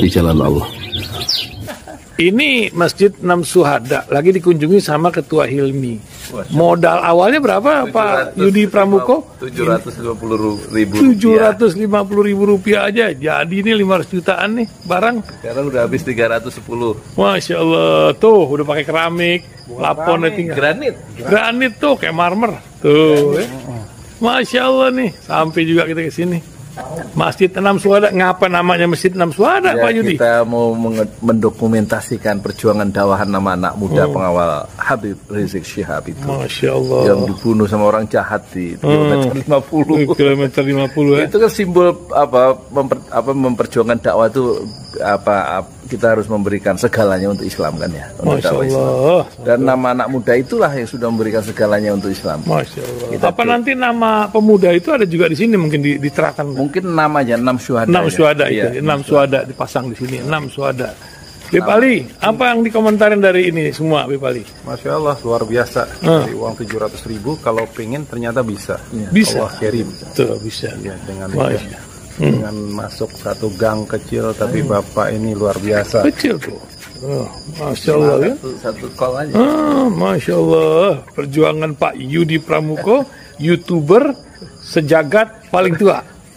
di jalan Allah. Ini Masjid Nam Suhada lagi dikunjungi sama Ketua Hilmi. Modal awalnya berapa 700, Pak Yudi Pramuko? 750 ribu rupiah. 750 ribu rupiah aja. Jadi ini 500 jutaan nih barang. Sekarang udah habis 310. Masya Allah. Tuh udah pakai keramik. Bukan lapon tinggal. Granit. Granit tuh kayak marmer. Tuh. Ya. Masya Allah nih. Sampai juga kita ke sini. Masjid Enam Suara, ngapa namanya Masjid Enam Suara ya, Pak Yudi? Kita mau mendokumentasikan perjuangan dakwah nama anak muda hmm. pengawal Habib Rizik Syihab itu. Masya Allah. Yang dibunuh sama orang jahat di hmm. kilometer hmm. 50. Kilometer 50 ya. Eh? itu kan simbol apa memper, apa memperjuangkan dakwah itu apa kita harus memberikan segalanya untuk Islam kan ya. Untuk Masya Allah. Islam. Dan nama anak muda itulah yang sudah memberikan segalanya untuk Islam. Masya Allah. Kita apa tuh. nanti nama pemuda itu ada juga di sini mungkin diterapkan? Mungkin namanya enam syuhada. Enam syuhada ya. Iya, ya. enam syuhada dipasang di sini. Enam syuhada. Bipali, apa yang dikomentarin dari ini semua, Bipali? Masya Allah, luar biasa. Ah. Dari uang 700 ribu, kalau pengen ternyata bisa. Iya. Bisa. Allah kirim. Betul, bisa. Ya, dengan Masya. Dengan hmm. masuk satu gang kecil, tapi hmm. Bapak ini luar biasa. Kecil tuh. Oh, Masya Allah ya. Satu, satu call aja. Ah, Masya Allah. Perjuangan Pak Yudi Pramuko, YouTuber, sejagat paling tua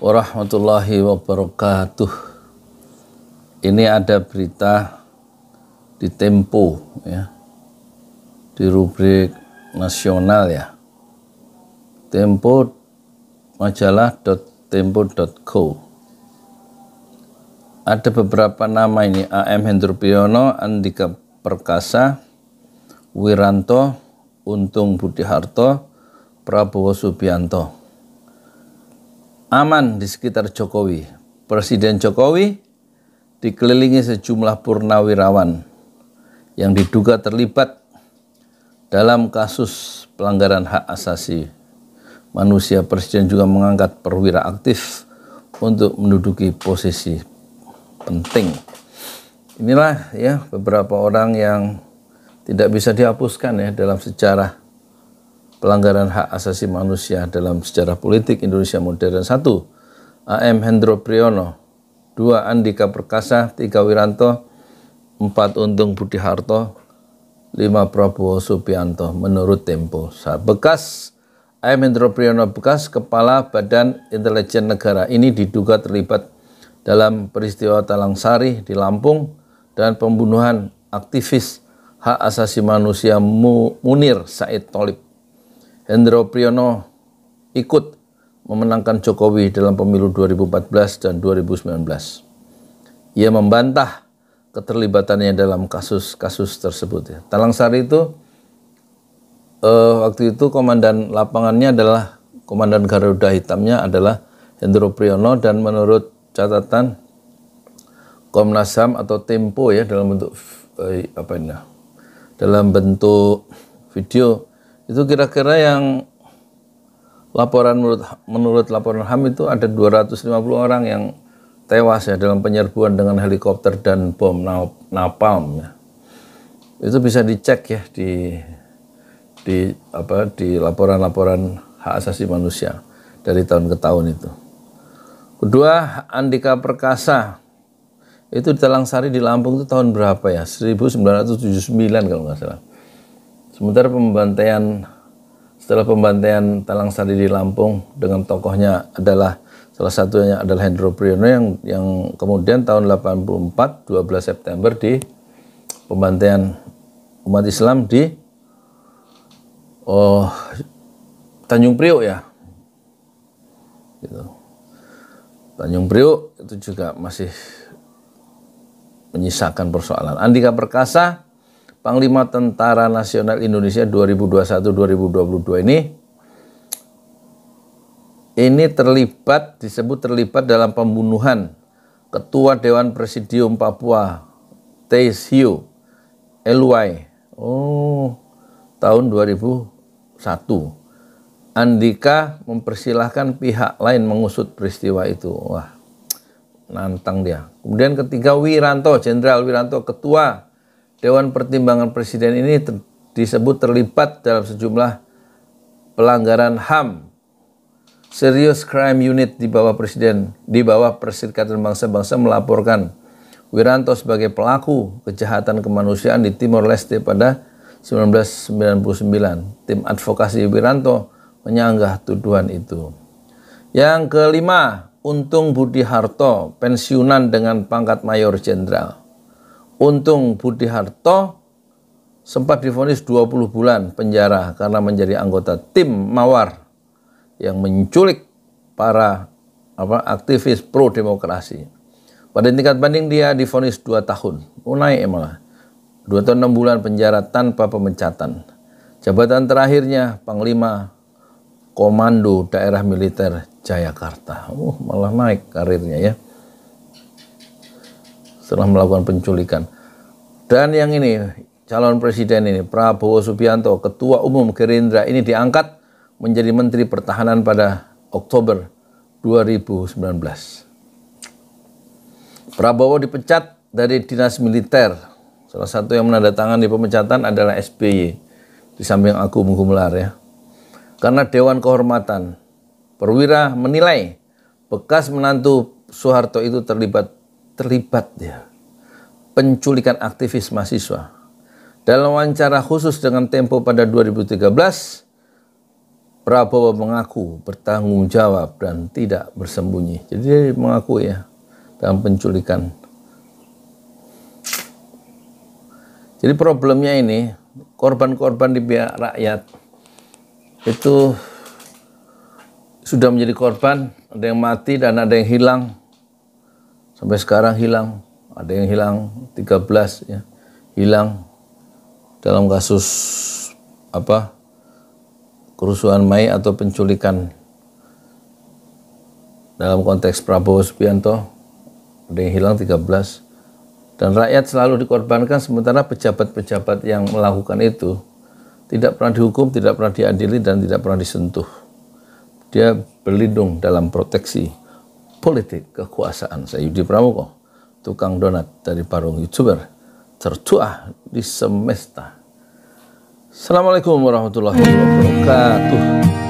warahmatullahi wabarakatuh. Ini ada berita di Tempo ya. Di rubrik nasional ya. Tempo majalah.tempo.co ada beberapa nama ini AM Hendro Andika Perkasa, Wiranto, Untung Budi Harto, Prabowo Subianto aman di sekitar Jokowi. Presiden Jokowi dikelilingi sejumlah purnawirawan yang diduga terlibat dalam kasus pelanggaran hak asasi manusia. Presiden juga mengangkat perwira aktif untuk menduduki posisi penting. Inilah ya beberapa orang yang tidak bisa dihapuskan ya dalam sejarah pelanggaran hak asasi manusia dalam sejarah politik Indonesia modern 1. AM Hendro Priyono 2. Andika Perkasa 3. Wiranto 4. Untung Budi Harto 5. Prabowo Subianto menurut Tempo bekas AM Hendro Priyono bekas Kepala Badan Intelijen Negara ini diduga terlibat dalam peristiwa Talang Sari di Lampung dan pembunuhan aktivis hak asasi manusia Munir Said Tolib. Hendro Priyono ikut memenangkan Jokowi dalam pemilu 2014 dan 2019. Ia membantah keterlibatannya dalam kasus-kasus tersebut. Ya. Talang Sari itu eh, waktu itu komandan lapangannya adalah komandan Garuda Hitamnya adalah Hendro Priyono dan menurut catatan Komnas HAM atau Tempo ya dalam bentuk eh, apa ini dalam bentuk video itu kira-kira yang laporan menurut menurut laporan HAM itu ada 250 orang yang tewas ya dalam penyerbuan dengan helikopter dan bom napalm ya. Itu bisa dicek ya di di apa di laporan-laporan hak asasi manusia dari tahun ke tahun itu. Kedua, Andika Perkasa. Itu di Telang Sari di Lampung itu tahun berapa ya? 1979 kalau nggak salah. Sementara pembantaian setelah pembantaian Talang Sari di Lampung dengan tokohnya adalah salah satunya adalah Hendro Priyono yang yang kemudian tahun 84 12 September di pembantaian umat Islam di oh, Tanjung Priok ya. Gitu. Tanjung Priok itu juga masih menyisakan persoalan. Andika Perkasa Panglima Tentara Nasional Indonesia 2021-2022 ini ini terlibat disebut terlibat dalam pembunuhan Ketua Dewan Presidium Papua Teisio Eluai oh tahun 2001 Andika mempersilahkan pihak lain mengusut peristiwa itu wah nantang dia kemudian ketiga Wiranto Jenderal Wiranto Ketua Dewan Pertimbangan Presiden ini ter disebut terlibat dalam sejumlah pelanggaran HAM. Serious Crime Unit di bawah Presiden, di bawah Perserikatan Bangsa-Bangsa melaporkan Wiranto sebagai pelaku kejahatan kemanusiaan di Timor Leste pada 1999. Tim advokasi Wiranto menyanggah tuduhan itu. Yang kelima, Untung Budi Harto, pensiunan dengan pangkat Mayor Jenderal. Untung Budi Harto sempat difonis 20 bulan penjara karena menjadi anggota tim Mawar yang menculik para apa aktivis pro demokrasi. Pada tingkat banding dia difonis 2 tahun. Mulai oh, naik ya malah. 2 tahun 6 bulan penjara tanpa pemecatan. Jabatan terakhirnya Panglima Komando Daerah Militer Jayakarta. Oh malah naik karirnya ya setelah melakukan penculikan. Dan yang ini calon presiden ini Prabowo Subianto, Ketua Umum Gerindra ini diangkat menjadi Menteri Pertahanan pada Oktober 2019. Prabowo dipecat dari dinas militer. Salah satu yang menandatangani pemecatan adalah SBY di samping aku menggumular ya. Karena Dewan Kehormatan Perwira menilai bekas menantu Soeharto itu terlibat terlibat ya penculikan aktivis mahasiswa. Dalam wawancara khusus dengan Tempo pada 2013, Prabowo mengaku bertanggung jawab dan tidak bersembunyi. Jadi dia mengaku ya dalam penculikan. Jadi problemnya ini korban-korban di pihak rakyat itu sudah menjadi korban, ada yang mati dan ada yang hilang Sampai sekarang hilang, ada yang hilang 13 ya. Hilang dalam kasus apa? kerusuhan Mei atau penculikan dalam konteks Prabowo Subianto ada yang hilang 13 dan rakyat selalu dikorbankan sementara pejabat-pejabat yang melakukan itu tidak pernah dihukum, tidak pernah diadili dan tidak pernah disentuh. Dia berlindung dalam proteksi politik kekuasaan. Saya Yudi Pramuko, tukang donat dari Parung Youtuber, tertua di semesta. Assalamualaikum warahmatullahi wabarakatuh.